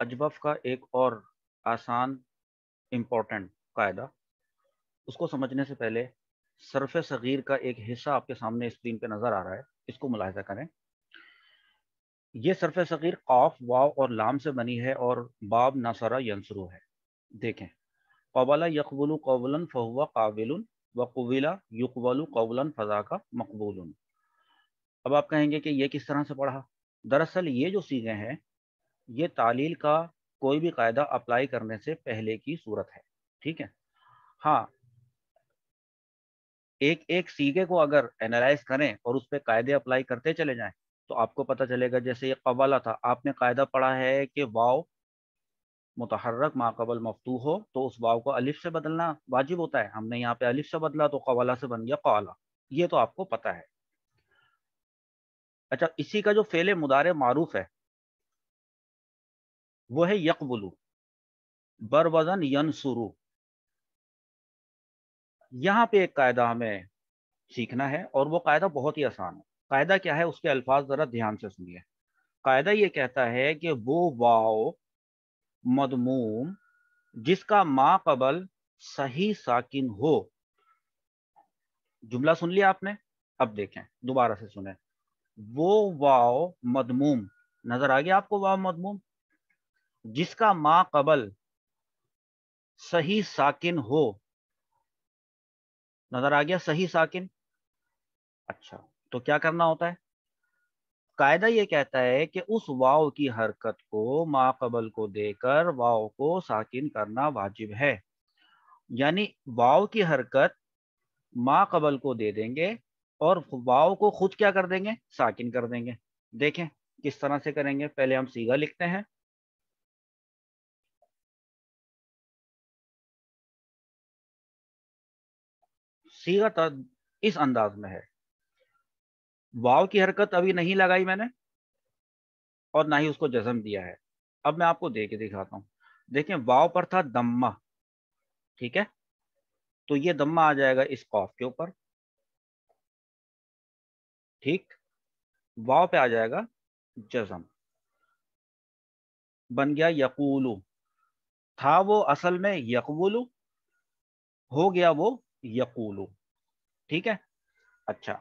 अजबफ का एक और आसान इम्पोर्टेंट कायदा उसको समझने से पहले सरफे सग़ीर का एक हिस्सा आपके सामने स्क्रीन पे नज़र आ रहा है इसको मुलाहजा करें यह सरफे सग़ीर काफ वाव और लाम से बनी है और बाब नासरा यंसरु है देखें कौबला यकबुल कौबलन फ़हुआ काबिल वकबिला यकबल कौबलन फ़जा का मकबूल अब आप कहेंगे कि ये किस तरह से पढ़ा दरअसल ये जो सीगे हैं ये तालील का कोई भी कायदा अप्लाई करने से पहले की सूरत है ठीक है हाँ एक एक सीगे को अगर एनालाइज करें और उस पर कायदे अप्लाई करते चले जाएं तो आपको पता चलेगा जैसे ये कवाला था आपने कायदा पढ़ा है कि वाव मुतहरक माकबल मफतू हो तो उस वाव को अलिफ से बदलना वाजिब होता है हमने यहाँ पे अलिफ से बदला तो कवाला से बन गया कवाला ये तो आपको पता है अच्छा इसी का जो फेले मुदारे मारूफ है वो है यकबलू बर वजन यनसुरू यहाँ पे एक कायदा हमें सीखना है और वो कायदा बहुत ही आसान है कायदा क्या है उसके अल्फाज ज़रा ध्यान से सुनिए कायदा ये कहता है कि वो वाओ मदमूम जिसका माँ कबल सही साकिन हो जुमला सुन लिया आपने अब देखें दोबारा से सुने वो वाओ मदमूम नजर आ गया आपको वाओ मदमूम जिसका माँ कबल सही साकिन हो नजर आ गया सही साकिन अच्छा तो क्या करना होता है कायदा यह कहता है कि उस वाव की हरकत को कबल को देकर वाव को साकिन करना वाजिब है यानी वाव की हरकत कबल को दे देंगे और वाव को खुद क्या कर देंगे साकिन कर देंगे देखें किस तरह से करेंगे पहले हम सीगा लिखते हैं सीगा इस अंदाज में है वाव की हरकत अभी नहीं लगाई मैंने और ना ही उसको जजम दिया है अब मैं आपको दे के दिखाता हूं देखें वाव पर था दम्मा ठीक है तो ये दम्मा आ जाएगा इस कॉफ के ऊपर ठीक वाव पे आ जाएगा जजम बन गया यकूलू था वो असल में यकबुलू हो गया वो यकूलू ठीक है अच्छा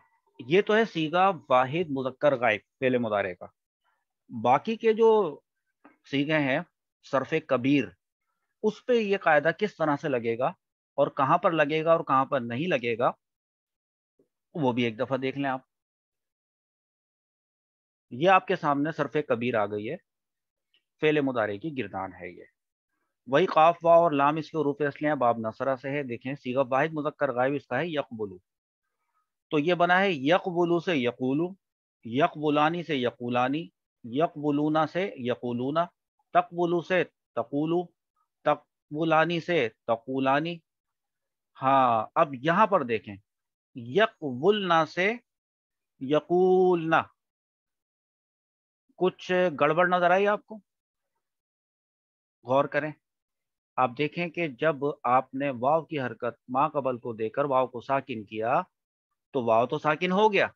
ये तो है सीगा वाहिद मुजक्कर गायब पहले मुदारे का बाकी के जो सीगे हैं सरफे कबीर उस पे ये कायदा किस तरह से लगेगा और कहाँ पर लगेगा और कहां पर नहीं लगेगा वो भी एक दफा देख लें आप ये आपके सामने सरफे कबीर आ गई है फेले मुदारे की गिरदान है ये वही काफ वाह और लाम इसके रूप असलियाँ बाब नसरा से है देखें सीगा वाहिद मुजक्कर गायब इसका है यकबुलू तो ये बना है यकबुलू से यकूलू यकबुलानी से यकूलानी यकबुलूना से यकूलूना तकबुलू से तकूलू तकबुलानी से तकूलानी हाँ अब यहां पर देखें यकबुलना से यकूलना कुछ गड़बड़ नजर आई आपको गौर करें आप देखें कि जब आपने वाव की हरकत माँ कबल को देकर वाव को साकिन किया तो वाव तो साकिन हो गया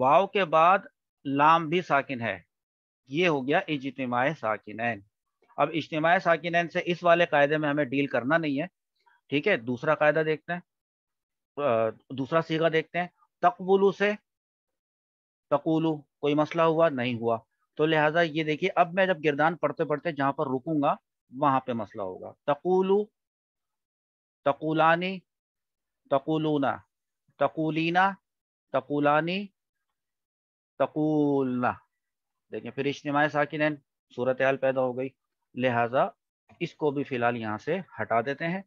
वाव के बाद लाम भी साकिन है ये हो गया इजतमा साकिन अब इजतमाय साकिन से इस वाले कायदे में हमें डील करना नहीं है ठीक है दूसरा कायदा देखते हैं दूसरा सीगा देखते हैं तकबुलू से तकुलू कोई मसला हुआ नहीं हुआ तो लिहाजा ये देखिए अब मैं जब गिरदान पढ़ते पढ़ते जहां पर रुकूंगा वहां पे मसला होगा तकुलू तकुलानी तकुलूना तकुलना तकुलानी तकुलना देखिए फिर इज्तमाय साकिन सूरत हाल पैदा हो गई लिहाजा इसको भी फिलहाल यहाँ से हटा देते हैं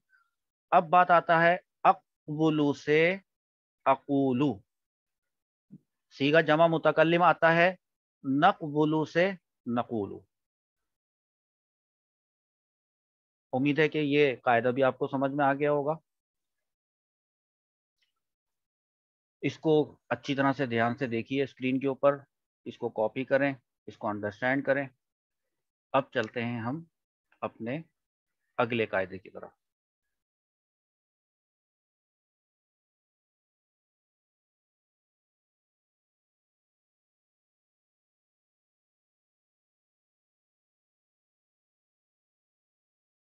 अब बात आता है अकबलू से अकूलू सीगा जमा मुतकलम आता है नकबलू से नकूलू उम्मीद है कि ये कायदा भी आपको समझ में आ गया होगा इसको अच्छी तरह से ध्यान से देखिए स्क्रीन के ऊपर इसको कॉपी करें इसको अंडरस्टैंड करें अब चलते हैं हम अपने अगले कायदे की तरफ